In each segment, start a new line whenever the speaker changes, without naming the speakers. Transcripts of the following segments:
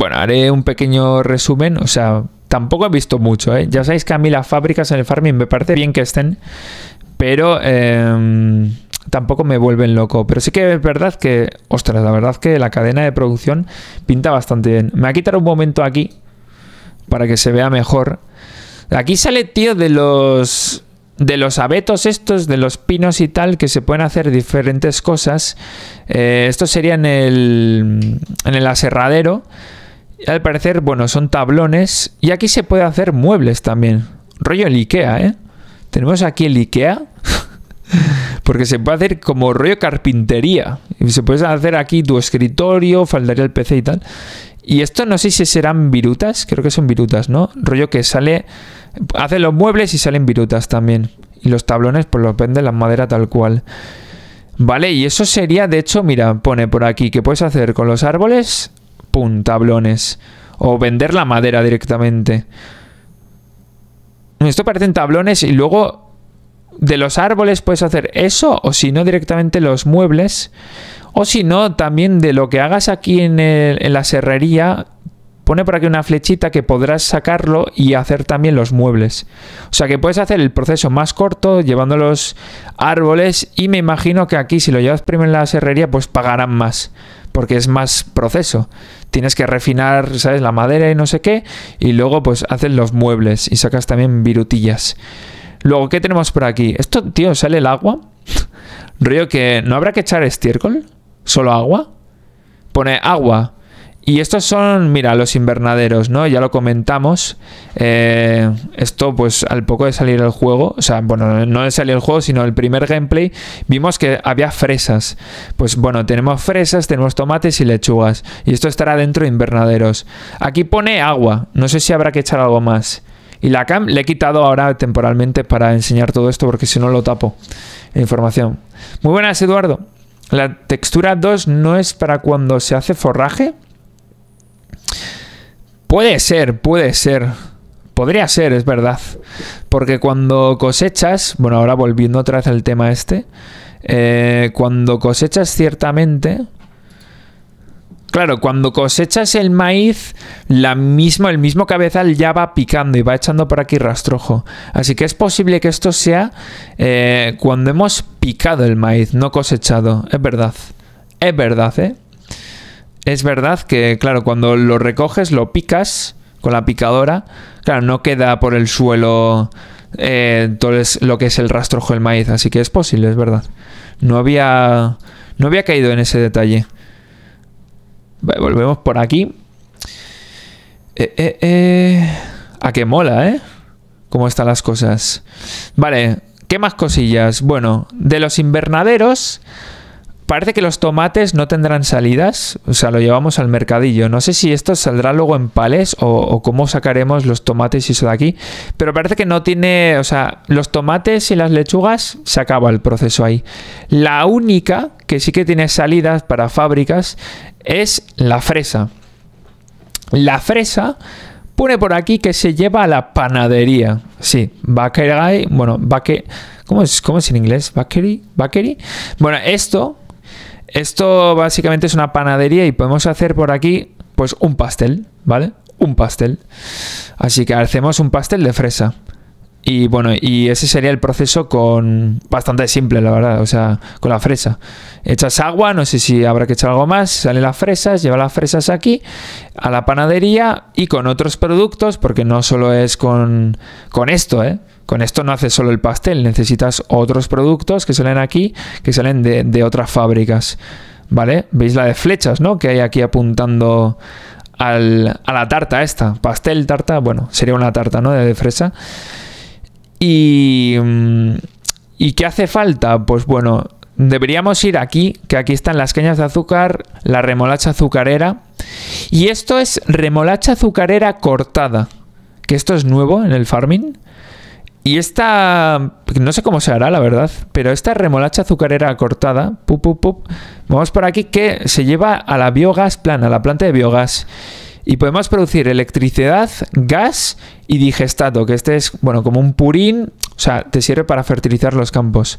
Bueno, haré un pequeño resumen, o sea, tampoco he visto mucho, ¿eh? Ya sabéis que a mí las fábricas en el farming me parece bien que estén, pero em, tampoco me vuelven loco. Pero sí que es verdad que, ostras, la verdad que la cadena de producción pinta bastante bien. Me voy a quitar un momento aquí para que se vea mejor. Aquí sale, tío, de los de los abetos estos, de los pinos y tal, que se pueden hacer diferentes cosas. Eh, esto sería en el, en el aserradero. Al parecer, bueno, son tablones. Y aquí se puede hacer muebles también. Rollo el Ikea, ¿eh? Tenemos aquí el Ikea. Porque se puede hacer como rollo carpintería. Y se puede hacer aquí tu escritorio, faldaría el PC y tal. Y esto no sé si serán virutas, creo que son virutas, ¿no? Rollo que sale, hace los muebles y salen virutas también. Y los tablones pues los de la madera tal cual. Vale, y eso sería, de hecho, mira, pone por aquí que puedes hacer con los árboles tablones O vender la madera directamente. Esto parecen tablones y luego de los árboles puedes hacer eso o si no directamente los muebles. O si no, también de lo que hagas aquí en, en la serrería, pone por aquí una flechita que podrás sacarlo y hacer también los muebles. O sea que puedes hacer el proceso más corto llevando los árboles y me imagino que aquí si lo llevas primero en la serrería pues pagarán más porque es más proceso. Tienes que refinar, ¿sabes? La madera y no sé qué, y luego pues haces los muebles y sacas también virutillas. Luego, ¿qué tenemos por aquí? Esto, tío, sale el agua. Río que no habrá que echar estiércol, solo agua. Pone agua, y estos son, mira, los invernaderos, ¿no? Ya lo comentamos. Eh, esto, pues, al poco de salir el juego, o sea, bueno, no de salir el juego, sino el primer gameplay, vimos que había fresas. Pues bueno, tenemos fresas, tenemos tomates y lechugas. Y esto estará dentro de invernaderos. Aquí pone agua, no sé si habrá que echar algo más. Y la cam le he quitado ahora temporalmente para enseñar todo esto porque si no lo tapo. Información. Muy buenas, Eduardo. La textura 2 no es para cuando se hace forraje. Puede ser, puede ser. Podría ser, es verdad. Porque cuando cosechas, bueno, ahora volviendo otra vez al tema este, eh, cuando cosechas ciertamente... Claro, cuando cosechas el maíz, la misma, el mismo cabezal ya va picando y va echando por aquí rastrojo. Así que es posible que esto sea eh, cuando hemos picado el maíz, no cosechado. Es verdad. Es verdad, ¿eh? es verdad que, claro, cuando lo recoges, lo picas con la picadora, claro, no queda por el suelo eh, todo lo que es el rastrojo del maíz, así que es posible, es verdad. No había, no había caído en ese detalle. volvemos por aquí. Eh, eh, A que mola, ¿eh? Cómo están las cosas. Vale, ¿qué más cosillas? Bueno, de los invernaderos Parece que los tomates no tendrán salidas, o sea, lo llevamos al mercadillo. No sé si esto saldrá luego en pales o, cómo sacaremos los tomates y eso de aquí, pero parece que no tiene, o sea, los tomates y las lechugas se acaba el proceso ahí. La única que sí que tiene salidas para fábricas es la fresa. La fresa pone por aquí que se lleva a la panadería. Sí, bakery, bueno, bakery. ¿Cómo es, ¿Cómo es en inglés? ¿Bakery? ¿Bakery? Bueno, esto esto básicamente es una panadería y podemos hacer por aquí pues un pastel, ¿vale? Un pastel. Así que hacemos un pastel de fresa. Y bueno, y ese sería el proceso con bastante simple, la verdad, o sea, con la fresa. Echas agua, no sé si habrá que echar algo más, salen las fresas, lleva las fresas aquí a la panadería y con otros productos, porque no solo es con, con esto, ¿eh? Con esto no haces solo el pastel, necesitas otros productos que salen aquí, que salen de, otras fábricas. ¿Vale? ¿Veis la de flechas, no? Que hay aquí apuntando a la tarta esta. Pastel, tarta, bueno, sería una tarta, ¿no? De, de fresa. Y... Mm, ¿Y qué hace falta? Pues bueno, deberíamos ir aquí, que aquí están las cañas de azúcar, la remolacha azucarera. Y esto es remolacha azucarera cortada, que esto es nuevo en el farming. Y esta, no sé cómo se hará la verdad, pero esta remolacha azucarera cortada, vamos por aquí, que se lleva a la biogás plana, a la planta de biogás. Y podemos producir electricidad, gas y digestato, que este es, bueno, como un purín, o sea, te sirve para fertilizar los campos.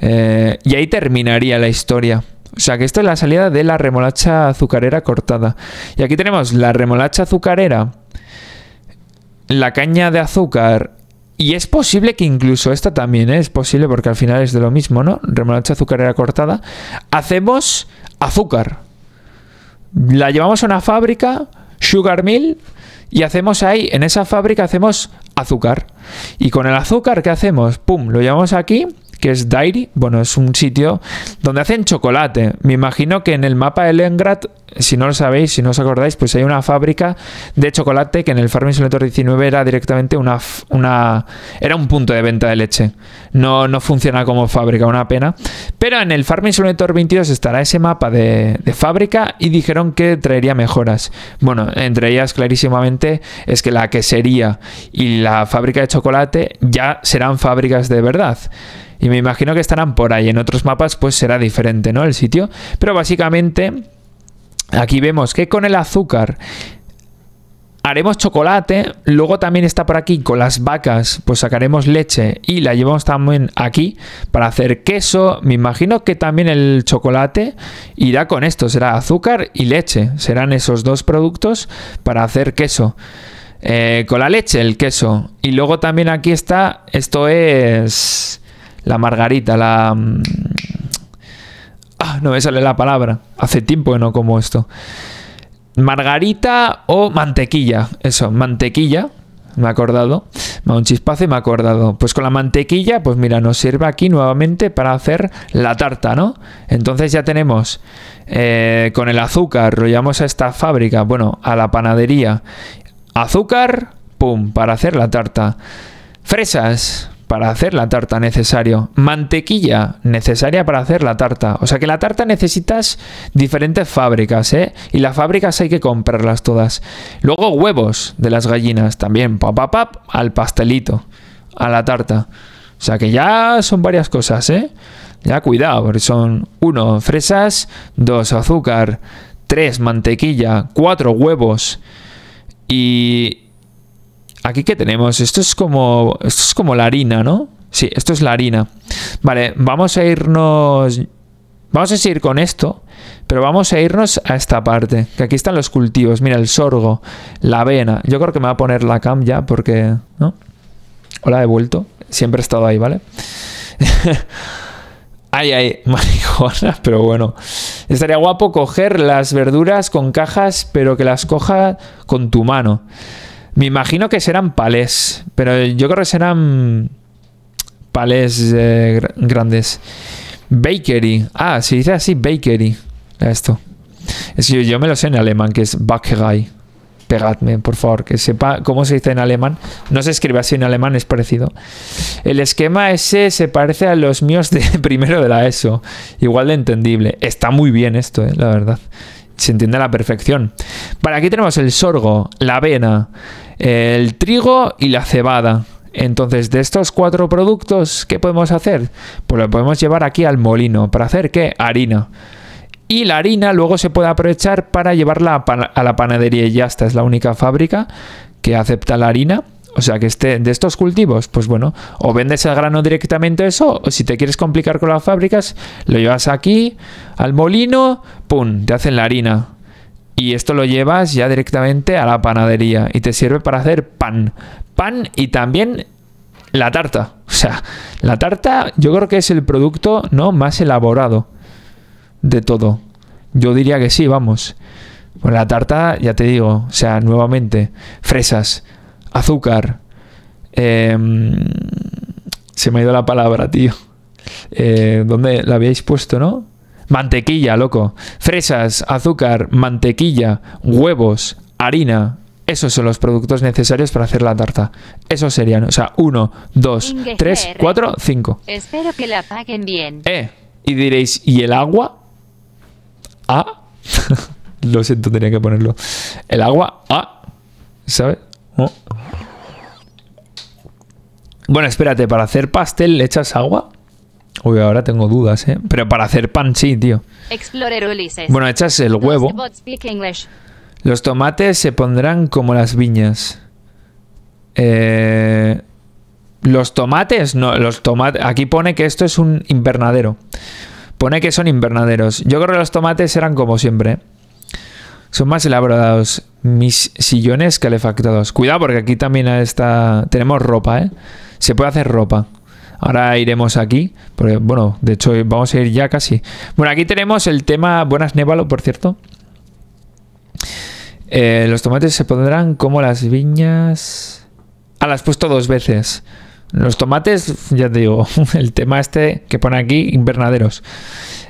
Eh, y ahí terminaría la historia. O sea que esta es la salida de la remolacha azucarera cortada. Y aquí tenemos la remolacha azucarera, la caña de azúcar y es posible que incluso esta también es posible, porque al final es de lo mismo, ¿no? Remolacha azucarera cortada. Hacemos azúcar. La llevamos a una fábrica, sugar mill, y hacemos ahí, en esa fábrica hacemos azúcar. Y con el azúcar, ¿qué hacemos? Pum, lo llevamos aquí que es Dairy. Bueno, es un sitio donde hacen chocolate. Me imagino que en el mapa de Lengrad, si no lo sabéis, si no os acordáis, pues hay una fábrica de chocolate que en el Farming Simulator 19 era directamente una, una era un punto de venta de leche. No, no funciona como fábrica, una pena. Pero en el Farming Simulator 22 estará ese mapa de, de fábrica y dijeron que traería mejoras. Bueno, entre ellas clarísimamente es que la quesería y la fábrica de chocolate ya serán fábricas de verdad. Y me imagino que estarán por ahí. En otros mapas pues será diferente, ¿no? El sitio. Pero básicamente aquí vemos que con el azúcar haremos chocolate, luego también está por aquí con las vacas, pues sacaremos leche y la llevamos también aquí para hacer queso, me imagino que también el chocolate irá con esto, será azúcar y leche, serán esos dos productos para hacer queso. Eh, con la leche, el queso. Y luego también aquí está, esto es la margarita, la... Mm, ah, no me sale la palabra. Hace tiempo que no como esto. Margarita o mantequilla. Eso, mantequilla. Me he acordado. Me ha un chispazo y me he acordado. Pues con la mantequilla, pues mira, nos sirve aquí nuevamente para hacer la tarta, ¿no? Entonces ya tenemos eh, con el azúcar, rollamos a esta fábrica, bueno, a la panadería. Azúcar, pum, para hacer la tarta. Fresas, para hacer la tarta necesario, mantequilla necesaria para hacer la tarta. O sea que la tarta necesitas diferentes fábricas, ¿eh? Y las fábricas hay que comprarlas todas. Luego huevos de las gallinas también, Papapap, al pastelito, a la tarta. O sea que ya son varias cosas, ¿eh? Ya cuidado, porque son Uno, fresas, Dos, azúcar, Tres, mantequilla, Cuatro, huevos y Aquí que tenemos, esto es como esto es como la harina, ¿no? Sí, esto es la harina. Vale, vamos a irnos vamos a seguir con esto, pero vamos a irnos a esta parte, que aquí están los cultivos, mira el sorgo, la avena. Yo creo que me va a poner la cam ya porque, ¿no? Hola, he vuelto. Siempre he estado ahí, ¿vale? Ay, ay, marihuana, pero bueno. Estaría guapo coger las verduras con cajas, pero que las coja con tu mano. Me imagino que serán palés, pero yo creo que serán palés eh, grandes. Bakery. Ah, se dice así, bakery. Esto. Es que yo, me lo sé en alemán, que es Backerei. Pegadme, por favor, que sepa cómo se dice en alemán. No se escribe así en alemán, es parecido. El esquema ese se parece a los míos de primero de la ESO. Igual de entendible. Está muy bien esto, eh, la verdad se entiende la perfección. Para aquí tenemos el sorgo, la avena, el trigo y la cebada. Entonces, de estos cuatro productos, ¿qué podemos hacer? Pues lo podemos llevar aquí al molino. ¿Para hacer qué? Harina. Y la harina luego se puede aprovechar para llevarla a, la panadería y ya esta es la única fábrica que acepta la harina o sea, que este, de estos cultivos, pues bueno, o vendes el grano directamente eso, o si te quieres complicar con las fábricas, lo llevas aquí, al molino, ¡pum!, te hacen la harina. Y esto lo llevas ya directamente a la panadería y te sirve para hacer pan. Pan y también la tarta. O sea, la tarta yo creo que es el producto ¿no? más elaborado de todo. Yo diría que sí, vamos. Bueno, pues la tarta, ya te digo, o sea, nuevamente, fresas, azúcar. Em, se me ha ido la palabra, tío. Eh, ¿Dónde la habíais puesto, no? Mantequilla, loco. Fresas, azúcar, mantequilla, huevos, harina. Esos son los productos necesarios para hacer la tarta. Esos serían, o sea, uno, dos, tres, cuatro, cinco. Espero que la paguen bien. Eh, y diréis, ¿y el agua? ¿A? Ah. Lo siento, tenía que ponerlo. El agua, ah. ¿Sabes? Bueno, espérate, para hacer pastel le echas agua. Uy, ahora tengo dudas, ¿eh? Pero para hacer pan sí, tío. Ulises. Bueno, echas el huevo. Los tomates se pondrán como las viñas. Eh, los tomates, no, los tomates. Aquí pone que esto es un invernadero. Pone que son invernaderos. Yo creo que los tomates eran como siempre. Son más elaborados. Mis sillones calefactados. Cuidado, porque aquí también está. Tenemos ropa, ¿eh? Se puede hacer ropa. Ahora iremos aquí, bueno, de hecho vamos a ir ya casi. Bueno, aquí tenemos el tema Buenas Névalo, por cierto. Eh, los tomates se pondrán como las viñas... Ah, las he puesto dos veces. Los tomates, ya te digo, el tema este que pone aquí, invernaderos.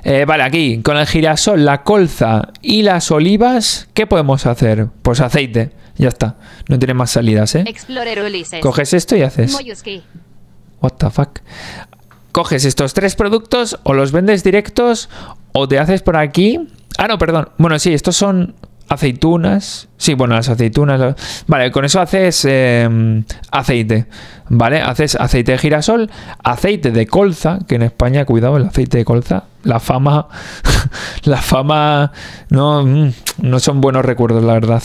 Eh, vale, aquí, con el girasol, la colza y las olivas, ¿qué podemos hacer? Pues aceite, ya está. No tiene más salidas, ¿eh? Coges esto y haces... What the fuck. Coges estos tres productos o los vendes directos o te haces por aquí... Ah, no, perdón. Bueno, sí, estos son aceitunas. Sí, bueno, las aceitunas. Vale, con eso haces em, aceite. ¿Vale? Haces aceite de girasol, aceite de colza, que en España, cuidado, el aceite de colza la fama, la fama, no, mm, no son buenos recuerdos, la verdad.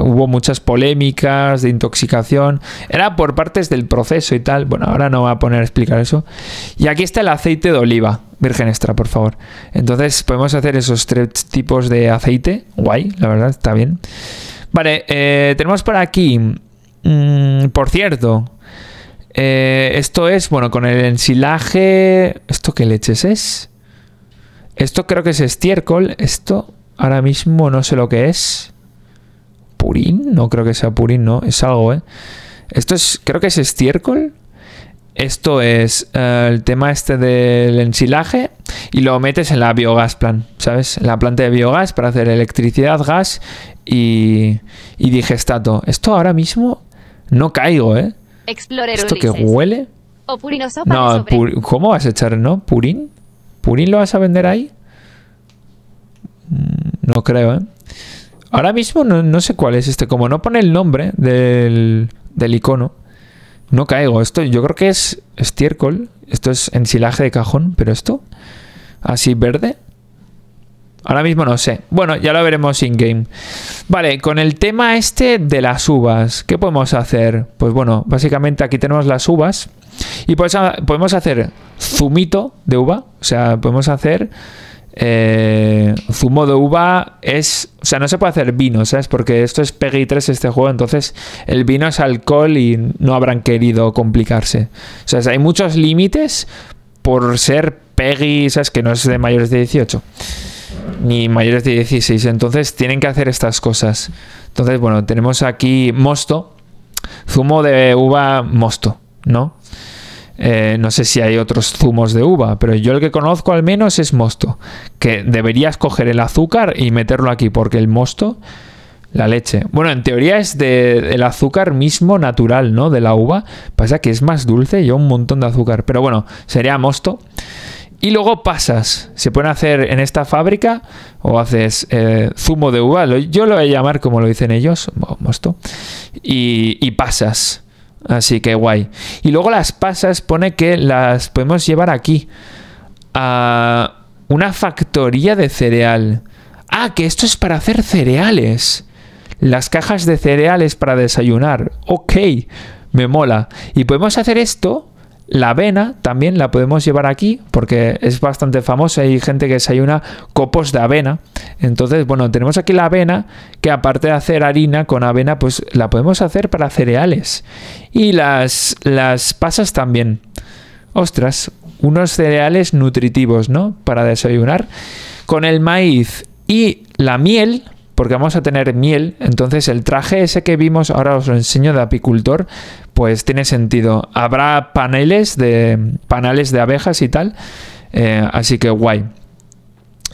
Hubo muchas polémicas de intoxicación. Era por partes del proceso y tal. Bueno, ahora no voy a poner a explicar eso. Y aquí está el aceite de oliva, virgen extra, por favor. Entonces podemos hacer esos tres tipos de aceite. Guay, la verdad, está bien. Vale, eh, tenemos por aquí, mm, por cierto, eh, esto es, bueno, con el ensilaje... ¿Esto qué leches es? Esto creo que es estiércol. Esto ahora mismo no sé lo que es. ¿Purín? No creo que sea purín, no. Es algo, ¿eh? Esto es, creo que es estiércol. Esto es eh, el tema este del ensilaje y lo metes en la biogás plan, ¿sabes? En la planta de biogás para hacer electricidad, gas y, y digestato. Esto ahora mismo no caigo, ¿eh? ¿Esto que huele? O no, ¿cómo vas a echar, no? ¿Purín? ¿Purín lo vas a vender ahí? Mm, no creo, ¿eh? Ahora mismo no, sé cuál es este. Como no pone el nombre del, del icono, no caigo. Esto yo creo que es estiércol. Esto es ensilaje de cajón, pero esto así verde. Ahora mismo no sé. Bueno, ya lo veremos in-game. Vale, con el tema este de las uvas, ¿qué podemos hacer? Pues bueno, básicamente aquí tenemos las uvas y pues, ah, podemos hacer zumito de uva, o sea, podemos hacer eh, zumo de uva es. O sea, no se puede hacer vino, ¿sabes? Porque esto es Peggy 3 este juego, entonces el vino es alcohol y no habrán querido complicarse. O sea, hay muchos límites por ser Peggy, ¿sabes? Que no es de mayores de 18 ni mayores de 16. Entonces tienen que hacer estas cosas. Entonces, bueno, tenemos aquí mosto, zumo de uva mosto, ¿no? Eh, no sé si hay otros zumos de uva, pero yo el que conozco al menos es mosto, que deberías coger el azúcar y meterlo aquí, porque el mosto, la leche. Bueno, en teoría es del azúcar mismo natural, ¿no? De la uva. Pasa que es más dulce, y un montón de azúcar, pero bueno, sería mosto. Y luego pasas. Se pueden hacer en esta fábrica o haces eh, zumo de uva. Yo lo voy a llamar como lo dicen ellos, mosto. Y, y pasas. Así que guay. Y luego las pasas pone que las podemos llevar aquí. A una factoría de cereal. Ah, que esto es para hacer cereales. Las cajas de cereales para desayunar. Ok, me mola. Y podemos hacer esto la avena también la podemos llevar aquí porque es bastante famosa. Hay gente que desayuna copos de avena. Entonces, bueno, tenemos aquí la avena que aparte de hacer harina con avena, pues la podemos hacer para cereales. Y las, las pasas también. Ostras, unos cereales nutritivos, ¿no? Para desayunar. Con el maíz y la miel, porque vamos a tener miel. Entonces el traje ese que vimos, ahora os lo enseño de apicultor, pues tiene sentido. Habrá paneles de, panales de abejas y tal. Eh, así que guay.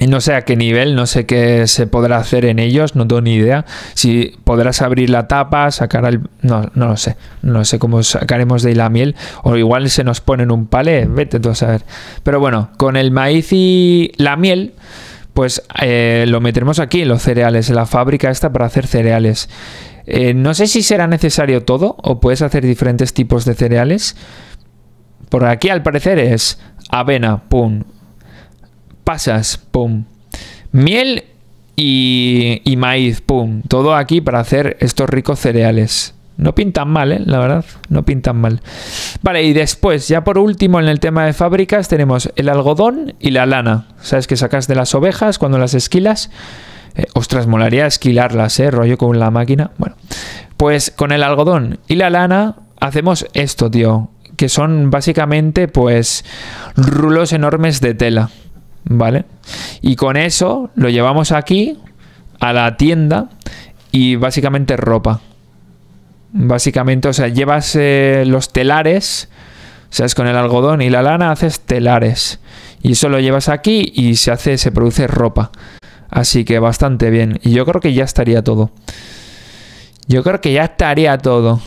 Y no sé a qué nivel, no sé qué se podrá hacer en ellos, no tengo ni idea. Si podrás abrir la tapa, sacar el... No, no lo sé. No sé cómo sacaremos de ahí la miel. O igual se nos en un palé, vete tú a saber. Pero bueno, con el maíz y la miel pues eh, lo meteremos aquí, en los cereales, en la fábrica esta para hacer cereales. Eh, no sé si será necesario todo o puedes hacer diferentes tipos de cereales. Por aquí al parecer es avena, pum. Pasas, pum. Miel y, y maíz, pum. Todo aquí para hacer estos ricos cereales. No pintan mal, ¿eh? la verdad, no pintan mal. Vale, y después, ya por último, en el tema de fábricas, tenemos el algodón y la lana. ¿Sabes que sacas de las ovejas cuando las esquilas? Eh, ostras, molaría esquilarlas, ¿eh? Rollo con la máquina. Bueno, pues con el algodón y la lana hacemos esto, tío. Que son básicamente, pues, rulos enormes de tela, ¿vale? Y con eso lo llevamos aquí, a la tienda, y básicamente ropa. Básicamente, o sea, llevas eh, los telares, o sea es Con el algodón y la lana haces telares. Y eso lo llevas aquí y se hace, se produce ropa. Así que bastante bien. Y yo creo que ya estaría todo. Yo creo que ya estaría todo.